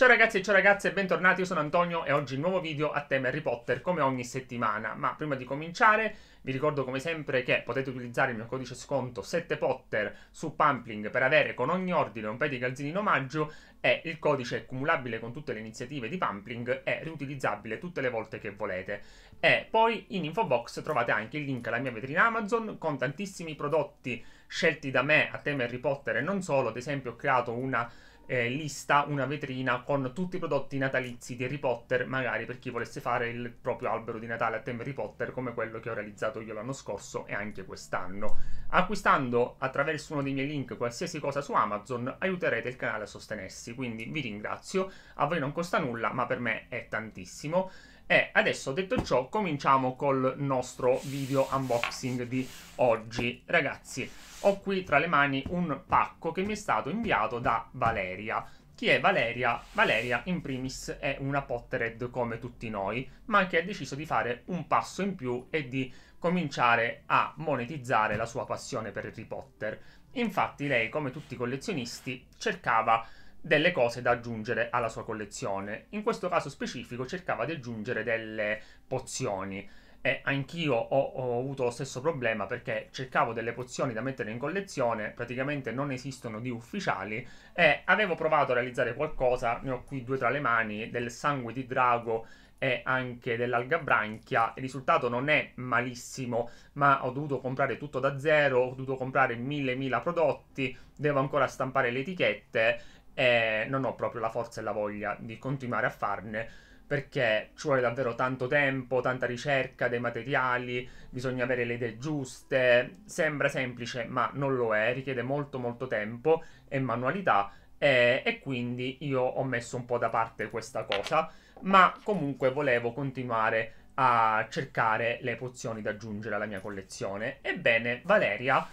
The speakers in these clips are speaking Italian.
Ciao ragazzi e ciao ragazze e bentornati, io sono Antonio e oggi nuovo video a tema Harry Potter come ogni settimana, ma prima di cominciare vi ricordo come sempre che potete utilizzare il mio codice sconto 7Potter su Pampling per avere con ogni ordine un paio di calzini in omaggio e il codice è cumulabile con tutte le iniziative di Pampling e riutilizzabile tutte le volte che volete. E poi in info box trovate anche il link alla mia vetrina Amazon con tantissimi prodotti scelti da me a tema Harry Potter e non solo, ad esempio ho creato una eh, lista una vetrina con tutti i prodotti natalizi di Harry Potter, magari per chi volesse fare il proprio albero di Natale a tema Harry Potter come quello che ho realizzato io l'anno scorso e anche quest'anno. Acquistando attraverso uno dei miei link qualsiasi cosa su Amazon aiuterete il canale a sostenersi, quindi vi ringrazio, a voi non costa nulla ma per me è tantissimo. E adesso detto ciò cominciamo col nostro video unboxing di oggi. Ragazzi, ho qui tra le mani un pacco che mi è stato inviato da Valeria. Chi è Valeria? Valeria in primis è una Potterhead come tutti noi, ma che ha deciso di fare un passo in più e di cominciare a monetizzare la sua passione per Harry Potter. Infatti lei, come tutti i collezionisti, cercava delle cose da aggiungere alla sua collezione. In questo caso specifico cercava di aggiungere delle pozioni e anch'io ho, ho, avuto lo stesso problema perché cercavo delle pozioni da mettere in collezione, praticamente non esistono di ufficiali e avevo provato a realizzare qualcosa, ne ho qui due tra le mani, del sangue di drago e anche dell'alga branchia. Il risultato non è malissimo, ma ho dovuto comprare tutto da zero, ho dovuto comprare mille mila prodotti, devo ancora stampare le etichette e non ho proprio la forza e la voglia di continuare a farne perché ci vuole davvero tanto tempo, tanta ricerca dei materiali, bisogna avere le idee giuste, sembra semplice ma non lo è, richiede molto molto tempo e manualità e, e quindi io ho messo un po' da parte questa cosa, ma comunque volevo continuare a cercare le pozioni da aggiungere alla mia collezione. Ebbene, Valeria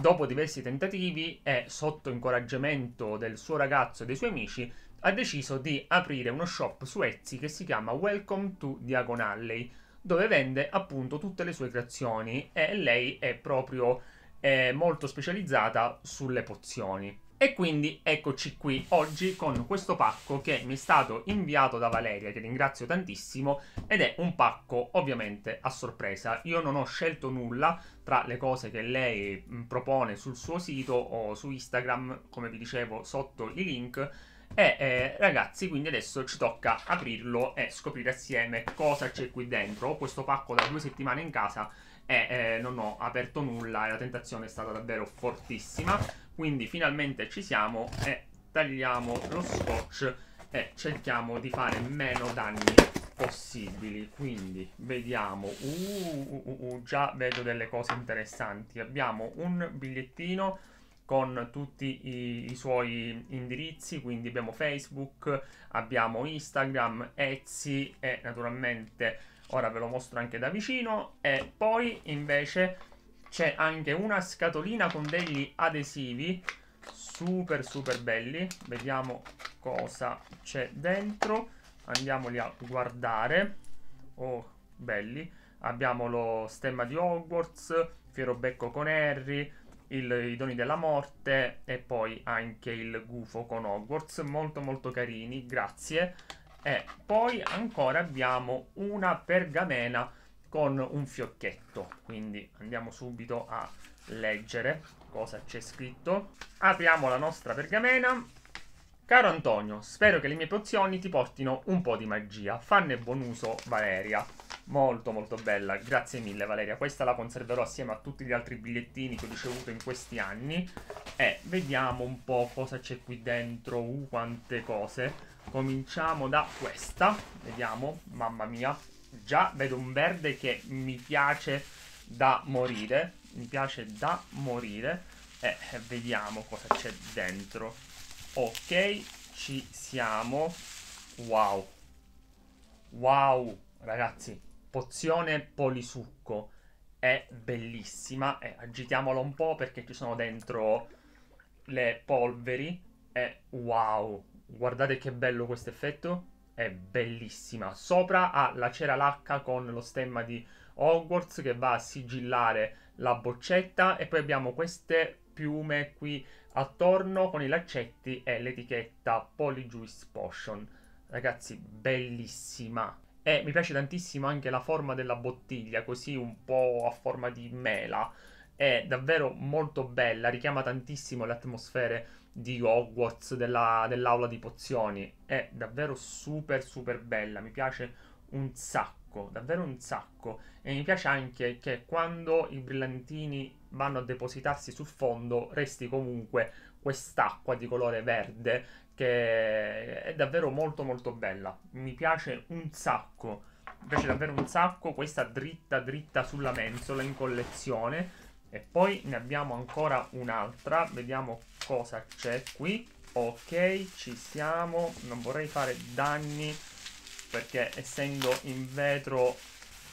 dopo diversi tentativi e sotto incoraggiamento del suo ragazzo e dei suoi amici, ha deciso di aprire uno shop su Etsy che si chiama Welcome to Diagon Alley, dove vende appunto tutte le sue creazioni e lei è proprio eh, molto specializzata sulle pozioni. E quindi eccoci qui oggi con questo pacco che mi è stato inviato da Valeria, che ringrazio tantissimo, ed è un pacco ovviamente a sorpresa. Io non ho scelto nulla tra le cose che lei propone sul suo sito o su Instagram, come vi dicevo sotto i link, e eh, eh, ragazzi, quindi adesso ci tocca aprirlo e scoprire assieme cosa c'è qui dentro. Ho questo pacco da due settimane in casa e eh, eh, non ho aperto nulla e la tentazione è stata davvero fortissima. Quindi finalmente ci siamo e tagliamo lo scotch e cerchiamo di fare meno danni possibili. Quindi vediamo, uh, uh, uh, uh già vedo delle cose interessanti. Abbiamo un bigliettino con tutti i, i, suoi indirizzi, quindi abbiamo Facebook, abbiamo Instagram, Etsy e naturalmente ora ve lo mostro anche da vicino e poi invece c'è anche una scatolina con degli adesivi super super belli, vediamo cosa c'è dentro, andiamoli a guardare, oh belli, abbiamo lo stemma di Hogwarts, Fierobecco con Harry, il, i doni della morte e poi anche il gufo con Hogwarts, molto molto carini, grazie. E poi ancora abbiamo una pergamena con un fiocchetto, quindi andiamo subito a leggere cosa c'è scritto. Apriamo la nostra pergamena. Caro Antonio, spero che le mie pozioni ti portino un po' di magia. Fanne buon uso, Valeria. Molto molto bella, grazie mille Valeria. Questa la conserverò assieme a tutti gli altri bigliettini che ho ricevuto in questi anni. E vediamo un po' cosa c'è qui dentro, uh, quante cose. Cominciamo da questa, vediamo, mamma mia. Già vedo un verde che mi piace da morire, mi piace da morire. E vediamo cosa c'è dentro. Ok, ci siamo. Wow. Wow, ragazzi, pozione polisucco è bellissima. Eh, agitiamola un po' perché ci sono dentro le polveri. E eh, wow, guardate che bello questo effetto. È bellissima. Sopra ha la cera lacca con lo stemma di Hogwarts che va a sigillare la boccetta. E poi abbiamo queste piume qui attorno con i laccetti e l'etichetta Polyjuice Potion. Ragazzi, bellissima. E eh, mi piace tantissimo anche la forma della bottiglia, così un po' a forma di mela. È davvero molto bella, richiama tantissimo le atmosfere di Hogwarts, della, dell'aula di pozioni. È davvero super super bella, mi piace un sacco, davvero un sacco. E mi piace anche che quando i brillantini vanno a depositarsi sul fondo resti comunque quest'acqua di colore verde che è davvero molto molto bella. Mi piace un sacco. Mi piace davvero un sacco questa dritta dritta sulla mensola in collezione. E poi ne abbiamo ancora un'altra. Vediamo cosa c'è qui. Ok, ci siamo. Non vorrei fare danni perché essendo in vetro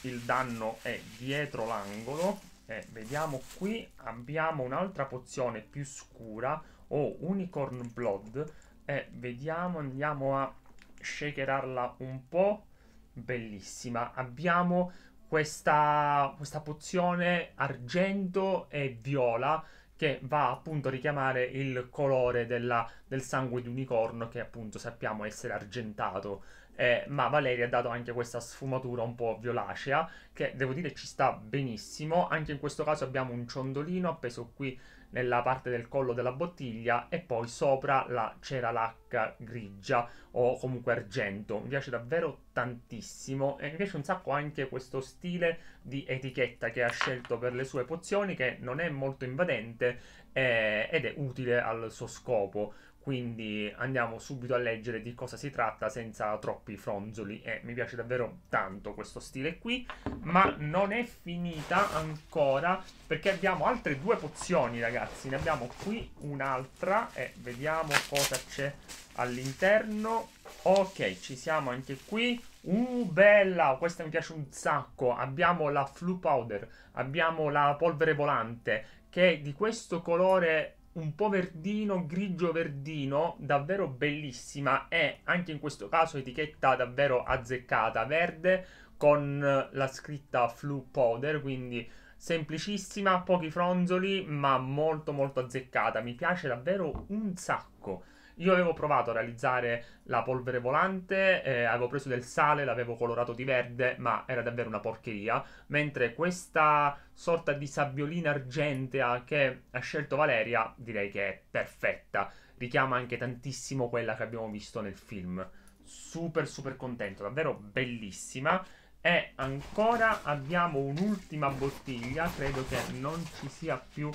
il danno è dietro l'angolo. E vediamo qui abbiamo un'altra pozione più scura o oh, Unicorn Blood e vediamo, andiamo a shakerarla un po'. Bellissima. Abbiamo questa, questa pozione argento e viola che va appunto a richiamare il colore della, del sangue di unicorno che appunto sappiamo essere argentato eh, ma Valeria ha dato anche questa sfumatura un po' violacea che devo dire ci sta benissimo. Anche in questo caso abbiamo un ciondolino appeso qui nella parte del collo della bottiglia e poi sopra la cera lacca grigia o comunque argento. Mi piace davvero tantissimo e mi piace un sacco anche questo stile di etichetta che ha scelto per le sue pozioni che non è molto invadente eh, ed è utile al suo scopo quindi andiamo subito a leggere di cosa si tratta senza troppi fronzoli e eh, mi piace davvero tanto questo stile qui, ma non è finita ancora perché abbiamo altre due pozioni ragazzi, ne abbiamo qui un'altra e eh, vediamo cosa c'è all'interno, ok ci siamo anche qui, uh bella, questa mi piace un sacco, abbiamo la flu powder, abbiamo la polvere volante che è di questo colore un po' verdino, grigio verdino, davvero bellissima e anche in questo caso etichetta davvero azzeccata, verde con la scritta Flu Powder, quindi semplicissima, pochi fronzoli, ma molto molto azzeccata, mi piace davvero un sacco. Io avevo provato a realizzare la polvere volante, eh, avevo preso del sale, l'avevo colorato di verde, ma era davvero una porcheria. Mentre questa sorta di sabbiolina argentea ah, che ha scelto Valeria, direi che è perfetta. Richiama anche tantissimo quella che abbiamo visto nel film. Super, super contento, davvero bellissima. E ancora abbiamo un'ultima bottiglia, credo che non ci sia più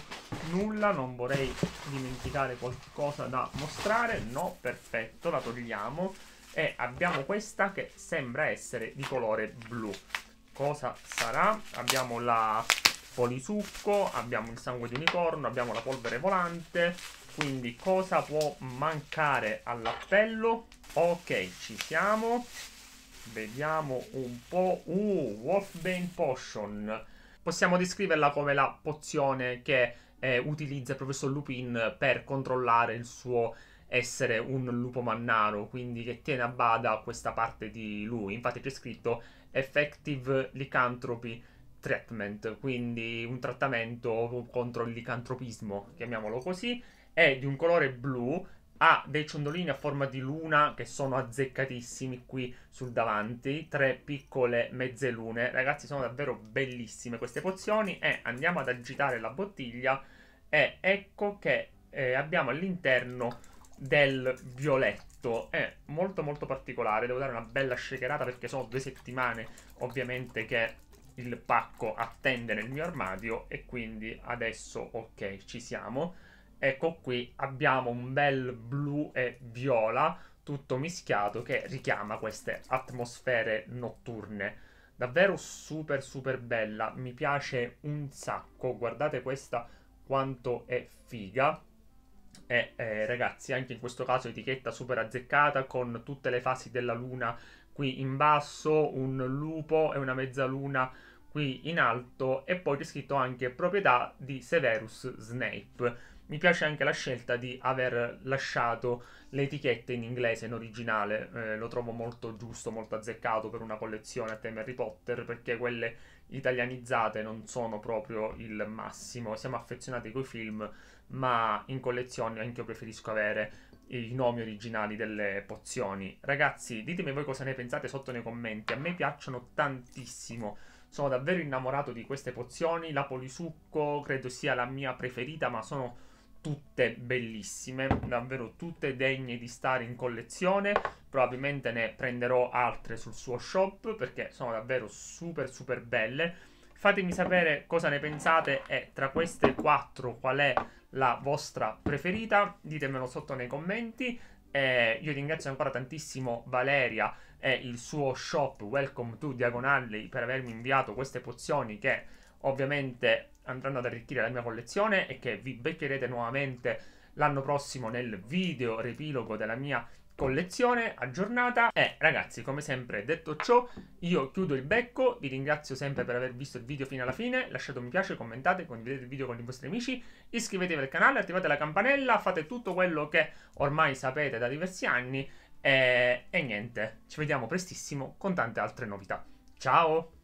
nulla, non vorrei dimenticare qualcosa da mostrare, no, perfetto, la togliamo. E abbiamo questa che sembra essere di colore blu. Cosa sarà? Abbiamo la polisucco, abbiamo il sangue di unicorno, abbiamo la polvere volante, quindi cosa può mancare all'appello? Ok, ci siamo. Vediamo un po'. Uh, Wolfbane Potion. Possiamo descriverla come la pozione che eh, utilizza il professor Lupin per controllare il suo essere un lupo mannaro, quindi che tiene a bada questa parte di lui. Infatti c'è scritto Effective Lycanthropy Treatment, quindi un trattamento contro il licantropismo, chiamiamolo così. È di un colore blu ha dei ciondolini a forma di luna che sono azzeccatissimi qui sul davanti, tre piccole mezze lune. Ragazzi, sono davvero bellissime queste pozioni e andiamo ad agitare la bottiglia e ecco che eh, abbiamo all'interno del violetto. È molto molto particolare, devo dare una bella shakerata perché sono due settimane ovviamente che il pacco attende nel mio armadio e quindi adesso ok ci siamo ecco qui abbiamo un bel blu e viola tutto mischiato che richiama queste atmosfere notturne. Davvero super super bella, mi piace un sacco, guardate questa quanto è figa. E eh, ragazzi, anche in questo caso etichetta super azzeccata con tutte le fasi della luna qui in basso, un lupo e una mezzaluna qui in alto e poi c'è scritto anche proprietà di Severus Snape mi piace anche la scelta di aver lasciato le etichette in inglese, in originale, eh, lo trovo molto giusto, molto azzeccato per una collezione a tema Harry Potter, perché quelle italianizzate non sono proprio il massimo, siamo affezionati coi film, ma in collezione anche io preferisco avere i nomi originali delle pozioni. Ragazzi, ditemi voi cosa ne pensate sotto nei commenti, a me piacciono tantissimo. Sono davvero innamorato di queste pozioni, la polisucco credo sia la mia preferita, ma sono tutte bellissime, davvero tutte degne di stare in collezione. Probabilmente ne prenderò altre sul suo shop perché sono davvero super super belle. Fatemi sapere cosa ne pensate e tra queste quattro qual è la vostra preferita. Ditemelo sotto nei commenti. E io ringrazio ancora tantissimo Valeria e il suo shop Welcome to Diagonally per avermi inviato queste pozioni che ovviamente andranno ad arricchire la mia collezione e che vi beccherete nuovamente l'anno prossimo nel video repilogo della mia collezione aggiornata e ragazzi come sempre detto ciò io chiudo il becco vi ringrazio sempre per aver visto il video fino alla fine lasciate un mi piace commentate condividete il video con i vostri amici iscrivetevi al canale attivate la campanella fate tutto quello che ormai sapete da diversi anni e, e niente ci vediamo prestissimo con tante altre novità ciao